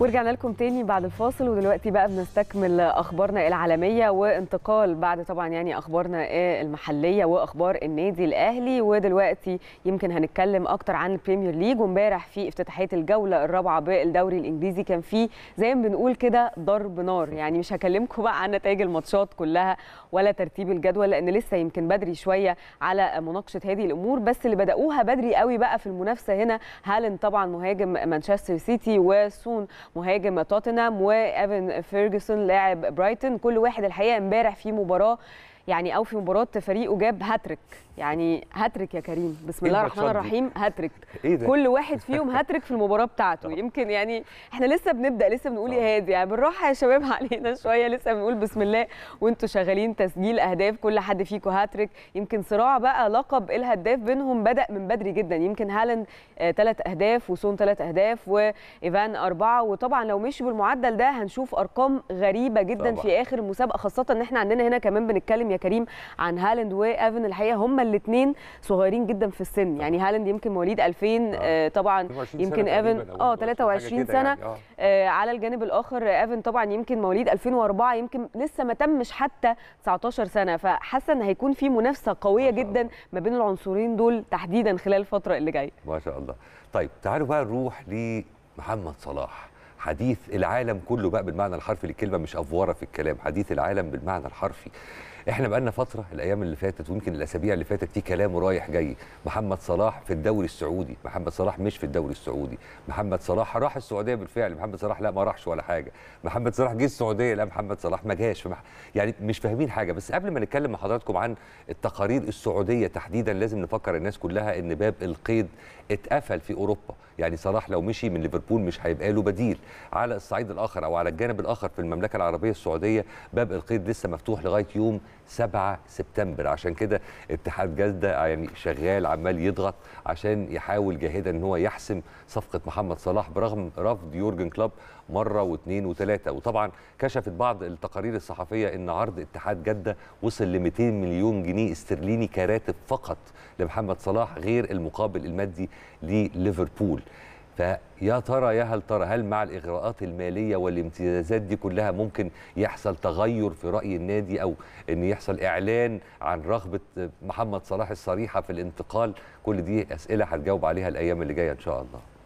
ورجعنا لكم تاني بعد الفاصل ودلوقتي بقى بنستكمل اخبارنا العالميه وانتقال بعد طبعا يعني اخبارنا المحليه واخبار النادي الاهلي ودلوقتي يمكن هنتكلم اكتر عن البريمير ليج وامبارح في افتتاحيه الجوله الرابعه بالدوري الانجليزي كان في زي ما بنقول كده ضرب نار يعني مش هكلمكم بقى عن نتائج الماتشات كلها ولا ترتيب الجدول لان لسه يمكن بدري شويه على مناقشه هذه الامور بس اللي بداوها بدري قوي بقى في المنافسه هنا هالن طبعا مهاجم مانشستر سيتي وسون مهاجم توتنهام وايفن فيرجسون لاعب برايتون كل واحد الحقيقه امبارح في مباراه يعني او في مباراه فريقه جاب هاتريك يعني هاتريك يا كريم بسم إيه الله الرحمن الرحيم هاتريك إيه ده؟ كل واحد فيهم هاتريك في المباراه بتاعته يمكن يعني احنا لسه بنبدا لسه بنقول يا هادي يعني بالراحه يا شباب علينا شويه لسه بنقول بسم الله وانتوا شغالين تسجيل اهداف كل حد فيكم هاتريك يمكن صراع بقى لقب الهداف بينهم بدا من بدري جدا يمكن هالاند ثلاث آه اهداف وسون ثلاث اهداف وايفان اربعه وطبعا لو مشي بالمعدل ده هنشوف ارقام غريبه جدا طبعا. في اخر المسابقه خاصه ان احنا عندنا هنا كمان بنتكلم يا كريم عن هالاند وايفن الحقيقه هما الاثنين صغيرين جدا في السن يعني هالاند يمكن مواليد 2000 آه. آه. طبعا يمكن ايفن اه 23 يعني. سنه يعني. آه. على الجانب الاخر ايفن طبعا يمكن مواليد 2004 يمكن لسه ما تمش حتى 19 سنه فحاسه ان هيكون في منافسه قويه جدا ما بين العنصرين دول تحديدا خلال الفتره اللي جايه ما شاء الله طيب تعالوا بقى نروح لمحمد صلاح حديث العالم كله بقى بالمعنى الحرفي للكلمه مش افوره في الكلام حديث العالم بالمعنى الحرفي احنا بقى لنا فتره الايام اللي فاتت ويمكن الاسابيع اللي فاتت في كلام رايح جاي محمد صلاح في الدوري السعودي محمد صلاح مش في الدوري السعودي محمد صلاح راح السعوديه بالفعل محمد صلاح لا ما راحش ولا حاجه محمد صلاح جه السعوديه لا محمد صلاح ما جاش فمح... يعني مش فاهمين حاجه بس قبل ما نتكلم مع حضراتكم عن التقارير السعوديه تحديدا لازم نفكر الناس كلها ان باب القيد اتقفل في اوروبا يعني صلاح لو مشي من ليفربول مش هيبقى له بديل على الصعيد الاخر او على الجانب الاخر في المملكه العربيه السعوديه باب القيد لسه مفتوح لغايه يوم 7 سبتمبر عشان كده اتحاد جده يعني شغال عمال يضغط عشان يحاول جاهدا ان هو يحسم صفقه محمد صلاح برغم رفض يورجن كلوب مره واثنين وثلاثه وطبعا كشفت بعض التقارير الصحفيه ان عرض اتحاد جده وصل ل 200 مليون جنيه استرليني كراتب فقط لمحمد صلاح غير المقابل المادي لليفربول فيا ترى يا هل ترى هل مع الاغراءات الماليه والامتيازات دي كلها ممكن يحصل تغير في راي النادي او ان يحصل اعلان عن رغبه محمد صلاح الصريحه في الانتقال كل دي اسئله هتجاوب عليها الايام اللي جايه ان شاء الله